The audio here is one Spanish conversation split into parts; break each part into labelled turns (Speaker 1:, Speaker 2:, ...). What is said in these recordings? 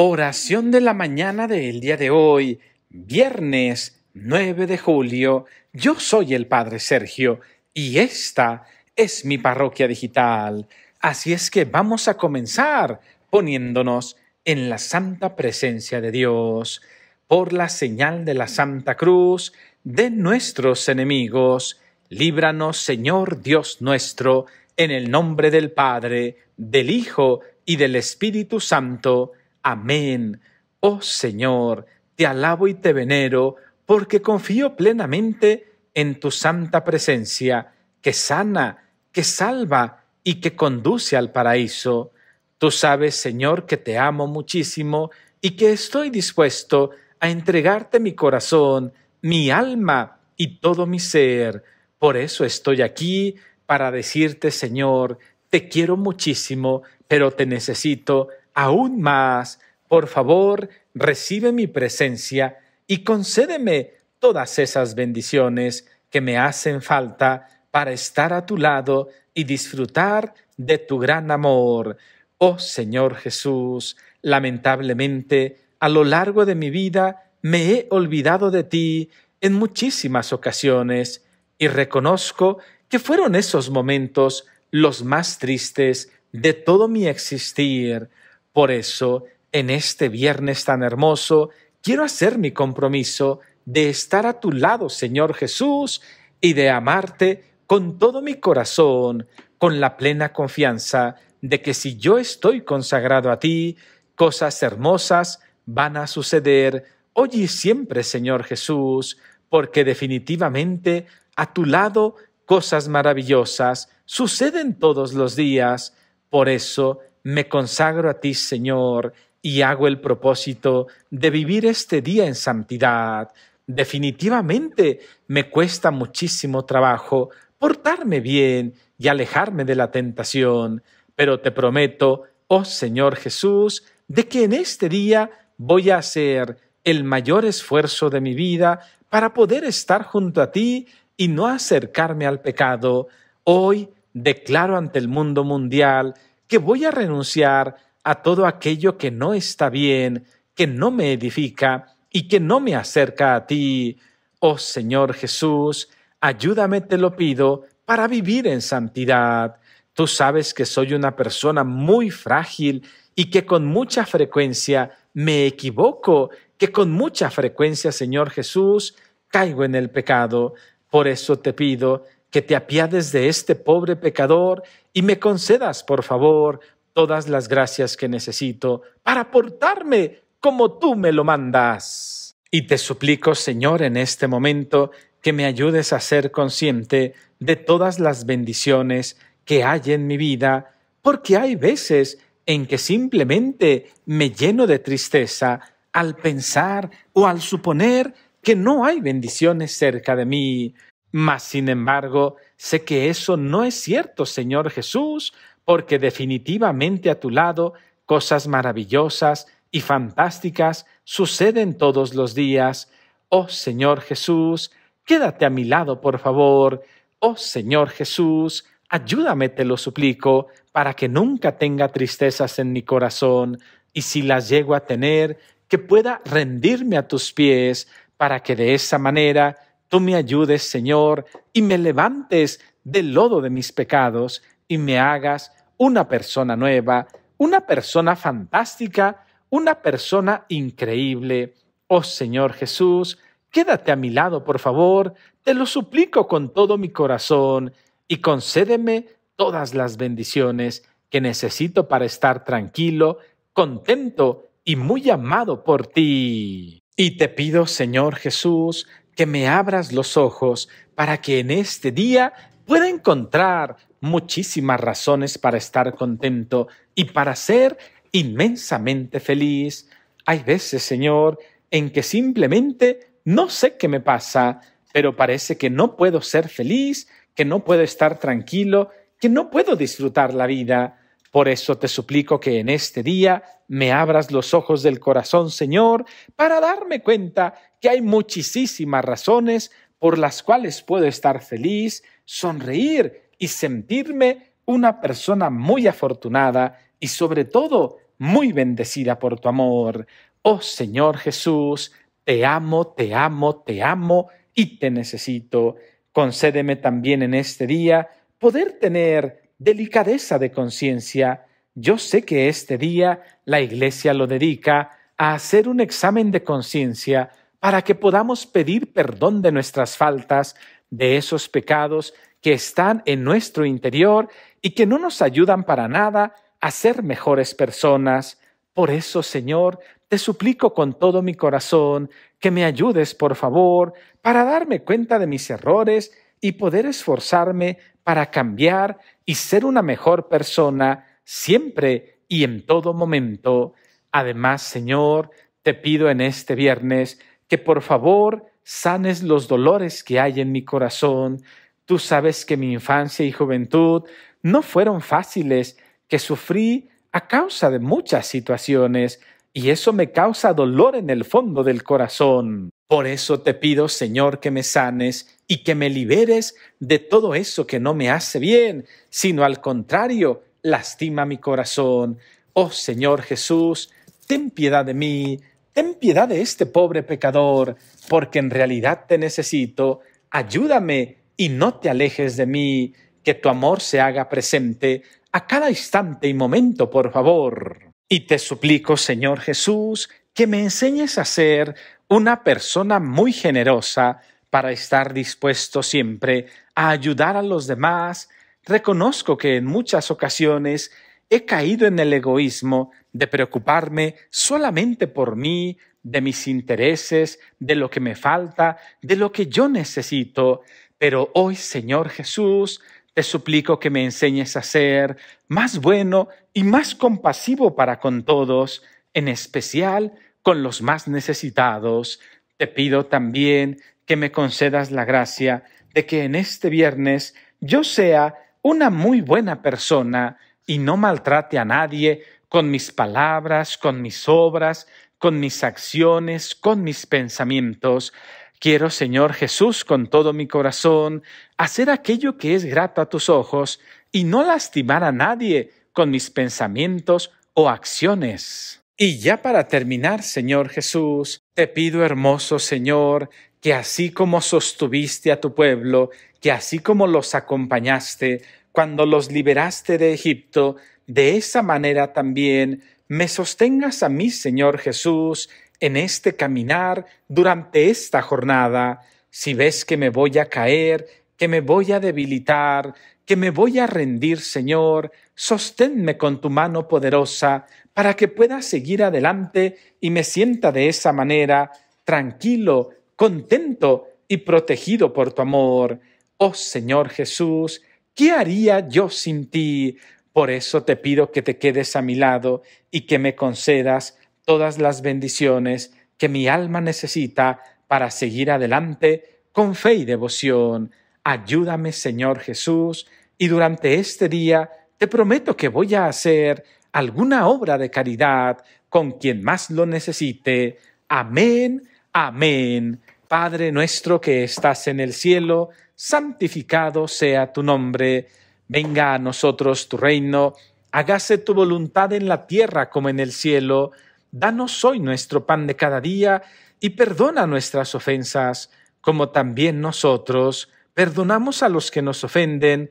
Speaker 1: Oración de la mañana del día de hoy, viernes 9 de julio. Yo soy el Padre Sergio y esta es mi parroquia digital. Así es que vamos a comenzar poniéndonos en la santa presencia de Dios, por la señal de la Santa Cruz de nuestros enemigos. Líbranos, Señor Dios nuestro, en el nombre del Padre, del Hijo y del Espíritu Santo. Amén. Oh Señor, te alabo y te venero, porque confío plenamente en tu santa presencia, que sana, que salva y que conduce al paraíso. Tú sabes, Señor, que te amo muchísimo y que estoy dispuesto a entregarte mi corazón, mi alma y todo mi ser. Por eso estoy aquí para decirte, Señor, te quiero muchísimo, pero te necesito Aún más, por favor, recibe mi presencia y concédeme todas esas bendiciones que me hacen falta para estar a tu lado y disfrutar de tu gran amor. Oh Señor Jesús, lamentablemente, a lo largo de mi vida me he olvidado de ti en muchísimas ocasiones y reconozco que fueron esos momentos los más tristes de todo mi existir. Por eso, en este viernes tan hermoso, quiero hacer mi compromiso de estar a tu lado, Señor Jesús, y de amarte con todo mi corazón, con la plena confianza de que si yo estoy consagrado a ti, cosas hermosas van a suceder hoy y siempre, Señor Jesús, porque definitivamente a tu lado cosas maravillosas suceden todos los días. Por eso me consagro a ti, Señor, y hago el propósito de vivir este día en santidad. Definitivamente me cuesta muchísimo trabajo portarme bien y alejarme de la tentación, pero te prometo, oh Señor Jesús, de que en este día voy a hacer el mayor esfuerzo de mi vida para poder estar junto a ti y no acercarme al pecado. Hoy declaro ante el mundo mundial que voy a renunciar a todo aquello que no está bien, que no me edifica y que no me acerca a ti. Oh Señor Jesús, ayúdame, te lo pido, para vivir en santidad. Tú sabes que soy una persona muy frágil y que con mucha frecuencia me equivoco, que con mucha frecuencia, Señor Jesús, caigo en el pecado. Por eso te pido que te apiades de este pobre pecador y me concedas, por favor, todas las gracias que necesito para portarme como tú me lo mandas. Y te suplico, Señor, en este momento, que me ayudes a ser consciente de todas las bendiciones que hay en mi vida, porque hay veces en que simplemente me lleno de tristeza al pensar o al suponer que no hay bendiciones cerca de mí. Mas, sin embargo, Sé que eso no es cierto, Señor Jesús, porque definitivamente a tu lado cosas maravillosas y fantásticas suceden todos los días. Oh Señor Jesús, quédate a mi lado, por favor. Oh Señor Jesús, ayúdame, te lo suplico, para que nunca tenga tristezas en mi corazón, y si las llego a tener, que pueda rendirme a tus pies, para que de esa manera tú me ayudes, Señor, y me levantes del lodo de mis pecados y me hagas una persona nueva, una persona fantástica, una persona increíble. Oh Señor Jesús, quédate a mi lado, por favor, te lo suplico con todo mi corazón y concédeme todas las bendiciones que necesito para estar tranquilo, contento y muy amado por ti. Y te pido, Señor Jesús, que me abras los ojos para que en este día pueda encontrar muchísimas razones para estar contento y para ser inmensamente feliz. Hay veces, Señor, en que simplemente no sé qué me pasa, pero parece que no puedo ser feliz, que no puedo estar tranquilo, que no puedo disfrutar la vida. Por eso te suplico que en este día me abras los ojos del corazón, Señor, para darme cuenta que hay muchísimas razones por las cuales puedo estar feliz, sonreír y sentirme una persona muy afortunada y sobre todo muy bendecida por tu amor. Oh Señor Jesús, te amo, te amo, te amo y te necesito. Concédeme también en este día poder tener delicadeza de conciencia. Yo sé que este día la Iglesia lo dedica a hacer un examen de conciencia para que podamos pedir perdón de nuestras faltas, de esos pecados que están en nuestro interior y que no nos ayudan para nada a ser mejores personas. Por eso, Señor, te suplico con todo mi corazón que me ayudes, por favor, para darme cuenta de mis errores y poder esforzarme para cambiar y ser una mejor persona siempre y en todo momento. Además, Señor, te pido en este viernes que por favor sanes los dolores que hay en mi corazón. Tú sabes que mi infancia y juventud no fueron fáciles, que sufrí a causa de muchas situaciones, y eso me causa dolor en el fondo del corazón. Por eso te pido, Señor, que me sanes y que me liberes de todo eso que no me hace bien, sino al contrario, lastima mi corazón. Oh Señor Jesús, ten piedad de mí, ten piedad de este pobre pecador, porque en realidad te necesito, ayúdame y no te alejes de mí, que tu amor se haga presente a cada instante y momento, por favor. Y te suplico, Señor Jesús, que me enseñes a ser una persona muy generosa para estar dispuesto siempre a ayudar a los demás, reconozco que en muchas ocasiones he caído en el egoísmo de preocuparme solamente por mí, de mis intereses, de lo que me falta, de lo que yo necesito, pero hoy, Señor Jesús, te suplico que me enseñes a ser más bueno y más compasivo para con todos, en especial con los más necesitados. Te pido también que me concedas la gracia de que en este viernes yo sea una muy buena persona y no maltrate a nadie con mis palabras, con mis obras, con mis acciones, con mis pensamientos. Quiero, Señor Jesús, con todo mi corazón, hacer aquello que es grato a tus ojos y no lastimar a nadie con mis pensamientos o acciones. Y ya para terminar, Señor Jesús, te pido, hermoso Señor, que así como sostuviste a tu pueblo, que así como los acompañaste, cuando los liberaste de Egipto, de esa manera también me sostengas a mí, Señor Jesús, en este caminar durante esta jornada. Si ves que me voy a caer, que me voy a debilitar, que me voy a rendir, Señor, sosténme con tu mano poderosa para que pueda seguir adelante y me sienta de esa manera tranquilo, contento y protegido por tu amor. Oh Señor Jesús, ¿qué haría yo sin ti? Por eso te pido que te quedes a mi lado y que me concedas todas las bendiciones que mi alma necesita para seguir adelante con fe y devoción. Ayúdame, Señor Jesús, y durante este día te prometo que voy a hacer alguna obra de caridad con quien más lo necesite. Amén, amén. Padre nuestro que estás en el cielo, santificado sea tu nombre. Venga a nosotros tu reino, hágase tu voluntad en la tierra como en el cielo. Danos hoy nuestro pan de cada día y perdona nuestras ofensas, como también nosotros perdonamos a los que nos ofenden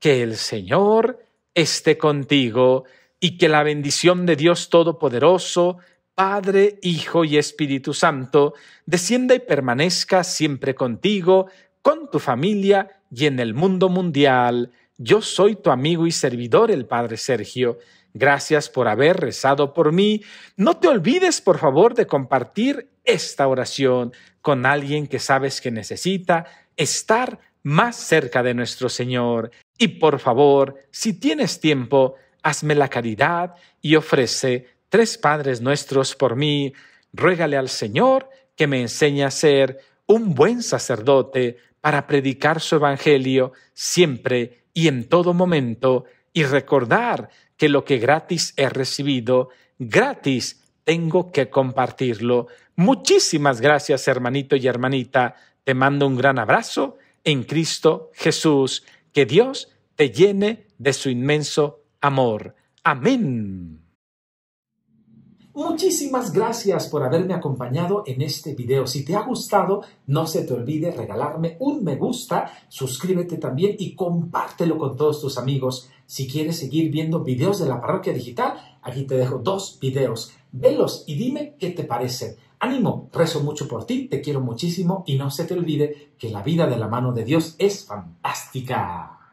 Speaker 1: que el Señor esté contigo y que la bendición de Dios Todopoderoso, Padre, Hijo y Espíritu Santo, descienda y permanezca siempre contigo, con tu familia y en el mundo mundial. Yo soy tu amigo y servidor, el Padre Sergio. Gracias por haber rezado por mí. No te olvides, por favor, de compartir esta oración con alguien que sabes que necesita estar más cerca de nuestro Señor. Y por favor, si tienes tiempo, hazme la caridad y ofrece tres Padres nuestros por mí. Ruégale al Señor que me enseñe a ser un buen sacerdote para predicar su Evangelio siempre y en todo momento y recordar que lo que gratis he recibido, gratis tengo que compartirlo. Muchísimas gracias, hermanito y hermanita. Te mando un gran abrazo en Cristo Jesús que Dios te llene de su inmenso amor. Amén. Muchísimas gracias por haberme acompañado en este video. Si te ha gustado, no se te olvide regalarme un me gusta, suscríbete también y compártelo con todos tus amigos. Si quieres seguir viendo videos de la parroquia digital, aquí te dejo dos videos. Velos y dime qué te parecen. Ánimo, rezo mucho por ti, te quiero muchísimo y no se te olvide que la vida de la mano de Dios es fantástica.